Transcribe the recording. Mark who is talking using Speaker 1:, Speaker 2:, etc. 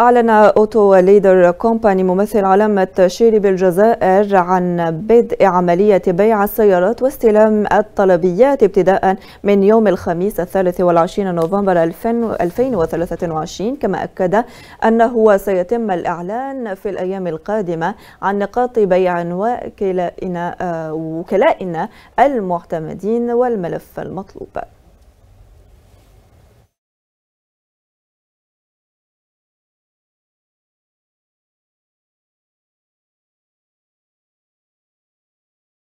Speaker 1: أعلن أوتو ليدر كومباني ممثل علامة شيري بالجزائر عن بدء عملية بيع السيارات واستلام الطلبيات ابتداء من يوم الخميس الثالث والعشرين نوفمبر 2023 كما أكد أنه سيتم الإعلان في الأيام القادمة عن نقاط بيع وكلائنا, وكلائنا المعتمدين والملف المطلوب